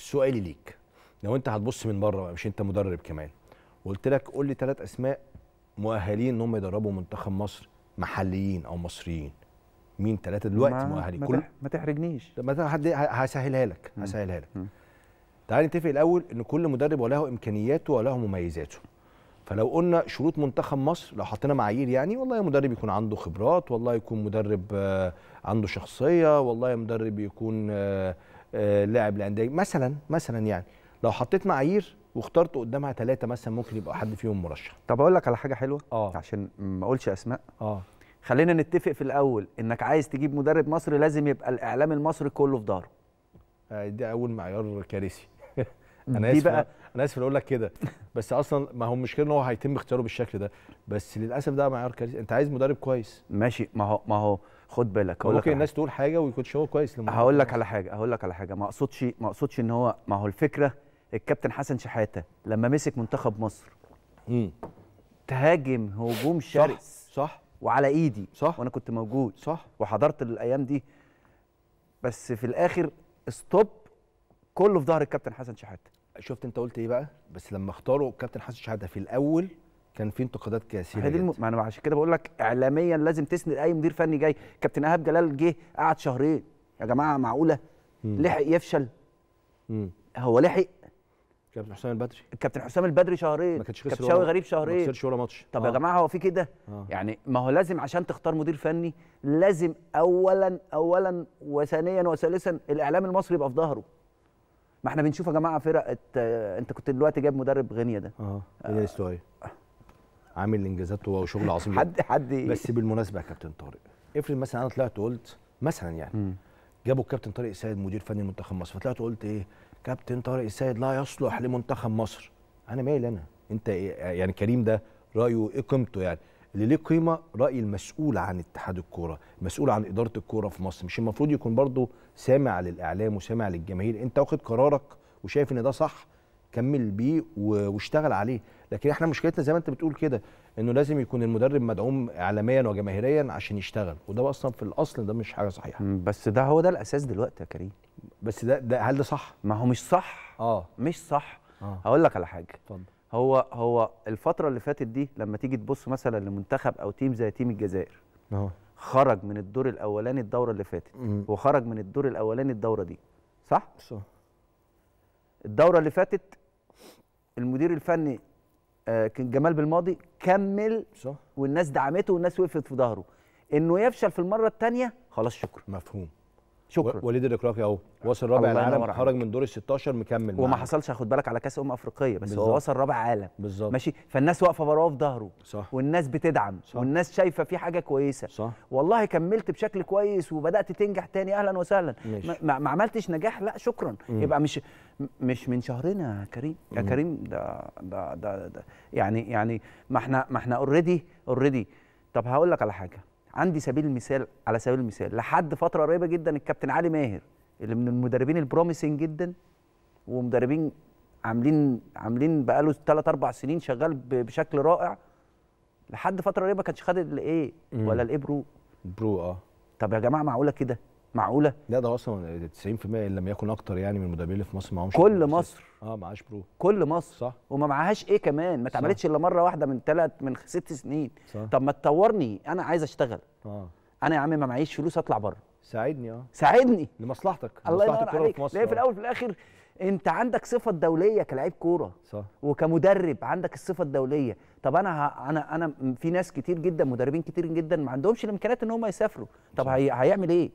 سؤالي ليك لو انت هتبص من بره مش انت مدرب كمان وقلت لك قول لي ثلاث اسماء مؤهلين ان هم يدربوا منتخب مصر محليين او مصريين مين ثلاثه دلوقتي ما مؤهلين ما, كل... ما تحرجنيش ما حد هسهلها لك هسهلها لك تعالى نتفق الاول ان كل مدرب وله امكانياته وله مميزاته فلو قلنا شروط منتخب مصر لو حطينا معايير يعني والله مدرب يكون عنده خبرات والله يكون مدرب آه، عنده شخصيه والله مدرب يكون آه، آه، لاعب الانديه مثلا مثلا يعني لو حطيت معايير واخترت قدامها ثلاثه مثلا ممكن يبقى حد فيهم مرشح طب اقول لك على حاجه حلوه آه. عشان ما اقولش اسماء اه خلينا نتفق في الاول انك عايز تجيب مدرب مصري لازم يبقى الاعلام المصري كله في داره آه ده اول معيار كارثي انا اسف بقى... انا اسف اقول لك كده بس اصلا ما هو المشكله ان هو هيتم اختياره بالشكل ده بس للاسف ده معيار كارثي انت عايز مدرب كويس ماشي ما هو ما هو خد بالك هقول ممكن الناس تقول حاجه وما يكونش هو كويس هقول لك على حاجه هقول لك على حاجه ما اقصدش ما اقصدش ان هو ما هو الفكره الكابتن حسن شحاته لما مسك منتخب مصر امم تهاجم هجوم شرس صح, صح وعلى ايدي صح وانا كنت موجود صح وحضرت الايام دي بس في الاخر ستوب كله في ظهر الكابتن حسن شحاته شفت انت قلت ايه بقى بس لما اختاروا الكابتن حسن شحاته في الاول كان في انتقادات كثيره دي الم... ما انا عشان كده بقول لك اعلاميا لازم تسند اي مدير فني جاي كابتن ايهاب جلال جه قعد شهرين يا جماعه معقوله لحق يفشل مم. هو لحق كابتن حسام البدري كابتن حسام البدري شهرين ما كانش خسر شاوي غريب شهرين ما خسرش ولا ماتش طب آه. يا جماعه هو في كده آه. يعني ما هو لازم عشان تختار مدير فني لازم اولا اولا وثانيا وثالثا الاعلام المصري يبقى في ظهره ما احنا بنشوف يا جماعه فرق آه، انت كنت دلوقتي جايب مدرب غينيا ده اه إيه آه. عامل انجازات وشغل عظيم حد حد بس بالمناسبه يا كابتن طارق افرض مثلا انا طلعت وقلت مثلا يعني م. جابوا الكابتن طارق السيد مدير فني منتخب مصر فطلعت قلت ايه كابتن طارق السيد لا يصلح لمنتخب مصر انا مالي انا انت إيه، يعني كريم ده رايه ايه قيمته يعني اللي ليه قيمه راي المسؤول عن اتحاد الكوره المسؤول عن اداره الكوره في مصر مش المفروض يكون برضه سامع للاعلام وسامع للجماهير انت واخد قرارك وشايف ان ده صح كمل بيه واشتغل عليه لكن احنا مشكلتنا زي ما انت بتقول كده انه لازم يكون المدرب مدعوم اعلاميا وجماهيريا عشان يشتغل وده اصلا في الاصل ده مش حاجه صحيحه بس ده هو ده الاساس دلوقتي يا كريم بس ده, ده هل ده صح ما هو مش صح اه مش صح آه. هقول لك على حاجه اتفضل هو هو الفتره اللي فاتت دي لما تيجي تبص مثلا لمنتخب او تيم زي تيم الجزائر اه خرج من الدور الاولاني الدوره اللي فاتت وخرج من الدور الاولاني الدوره دي صح صح الدوره اللي فاتت المدير الفني آه، كان جمال بالماضي كمل صح والناس دعمته والناس وقفت في ظهره انه يفشل في المره الثانيه خلاص شكرا مفهوم شكرا وليد الاكراكي اهو آه. وصل رابع العالم خرج من دور ال 16 مكمل وما معنا. حصلش خد بالك على كاس امم افريقيه بس بالزبط. هو وصل رابع عالم بالظبط ماشي فالناس واقفه وراه في ظهره صح والناس بتدعم صح. والناس شايفه في حاجه كويسه صح والله كملت بشكل كويس وبدات تنجح تاني اهلا وسهلا ما, ما عملتش نجاح لا شكرا مم. يبقى مش مش من شهرين يا كريم يا كريم ده ده ده, ده يعني يعني ما احنا ما احنا اوريدي اوريدي طب هقول لك على حاجه عندي سبيل المثال على سبيل المثال لحد فتره قريبه جدا الكابتن علي ماهر اللي من المدربين البروميسنج جدا ومدربين عاملين عاملين بقاله ثلاث اربع سنين شغال بشكل رائع لحد فتره قريبه كانش خد الايه ولا الابرو برو اه طب يا جماعه معقوله كده معقوله لا ده اصلا 90% ان لم يكن اكتر يعني من المدربين اللي في مصر معهمش كل مصر اه معهاش برو كل مصر صح وما معهاش ايه كمان ما اتعملتش الا مره واحده من ثلاث من ست سنين صح. طب ما تطورني انا عايز اشتغل اه انا يا عم ما معيش فلوس اطلع بره ساعدني اه ساعدني لمصلحتك الله ينور عليك في, مصر. آه. في الاول وفي الاخر انت عندك صفه دوليه كلاعب كوره صح وكمدرب عندك الصفه الدوليه طب انا ه... انا انا في ناس كتير جدا مدربين كتير جدا ما عندهمش الامكانيات ان هم يسافروا طب هي... هيعمل ايه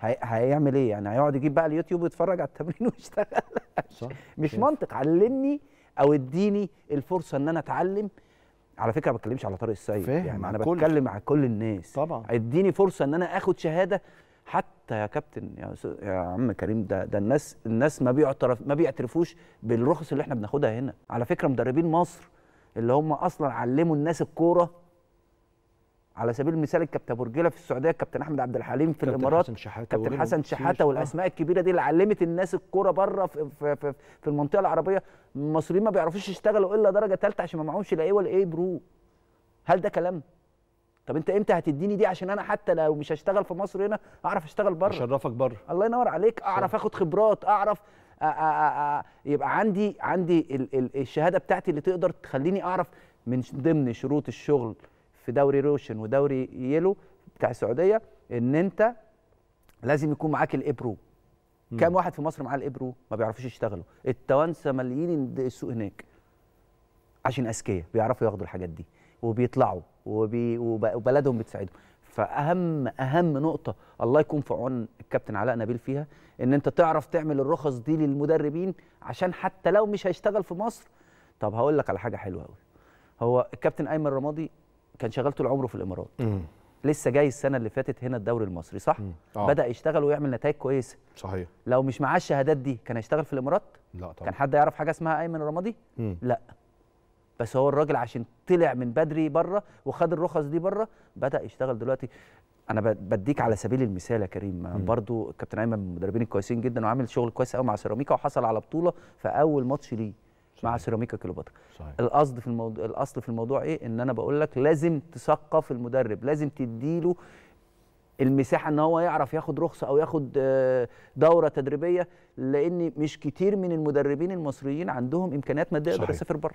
هي... هيعمل ايه يعني هيقعد يجيب بقى اليوتيوب ويتفرج على التمرين ويشتغل صح. مش منطق علمني او اديني الفرصه ان انا اتعلم على فكره ما بتكلمش على طارق السيد يعني انا كل... بتكلم على كل الناس طبعا اديني فرصه ان انا اخد شهاده حتى يا كابتن يا, يا عم كريم ده ده الناس الناس ما بيعترف ما بيعترفوش بالرخص اللي احنا بناخدها هنا على فكره مدربين مصر اللي هم اصلا علموا الناس الكوره على سبيل المثال الكابتن برجله في السعوديه الكابتن احمد عبد الحليم في الامارات كابتن حسن شحاته والاسماء الكبيره دي اللي علمت الناس الكوره بره في, في, في, في المنطقه العربيه المصريين ما بيعرفوش يشتغلوا الا درجه ثالثه عشان ما معهمش لا ايه ولا ايه برو هل ده كلام طب انت امتى هتديني دي عشان انا حتى لو مش هشتغل في مصر هنا اعرف اشتغل بره اشرفك بره الله ينور عليك اعرف اخد خبرات اعرف آآ آآ يبقى عندي عندي الشهاده بتاعتي اللي تقدر تخليني اعرف من ضمن شروط الشغل في دوري روشن ودوري يلو بتاع السعوديه ان انت لازم يكون معاك الابرو مم. واحد في مصر معاه الابرو ما بيعرفوش يشتغلوا التوانسه مليين السوق هناك عشان اذكياء بيعرفوا ياخدوا الحاجات دي وبيطلعوا وبي وبلدهم بتساعدهم فاهم اهم نقطه الله يكون في عون الكابتن علاء نبيل فيها ان انت تعرف تعمل الرخص دي للمدربين عشان حتى لو مش هيشتغل في مصر طب هقول لك على حاجه حلوه قوي هو الكابتن ايمن رمادي كان شغال طول عمره في الامارات مم. لسه جاي السنه اللي فاتت هنا الدوري المصري صح مم. آه. بدا يشتغل ويعمل نتائج كويسه صحيح لو مش معاه الشهادات دي كان هيشتغل في الامارات لا طبعا كان حد يعرف حاجه اسمها ايمن رمادي لا بس هو الراجل عشان طلع من بدري بره وخد الرخص دي بره بدا يشتغل دلوقتي انا بديك على سبيل المثال يا كريم برضو الكابتن ايمن من المدربين الكويسين جدا وعامل شغل كويس قوي مع سيراميكا وحصل على بطوله في اول ماتش ليه مع سيراميكا كليوباترا القصد في الموضوع الاصل في الموضوع ايه ان انا بقول لك لازم تثقف المدرب لازم تديله المساحه ان هو يعرف ياخد رخصه او ياخد آه، دوره تدريبيه لان مش كتير من المدربين المصريين عندهم امكانيات ماديه يقدر يسافر بره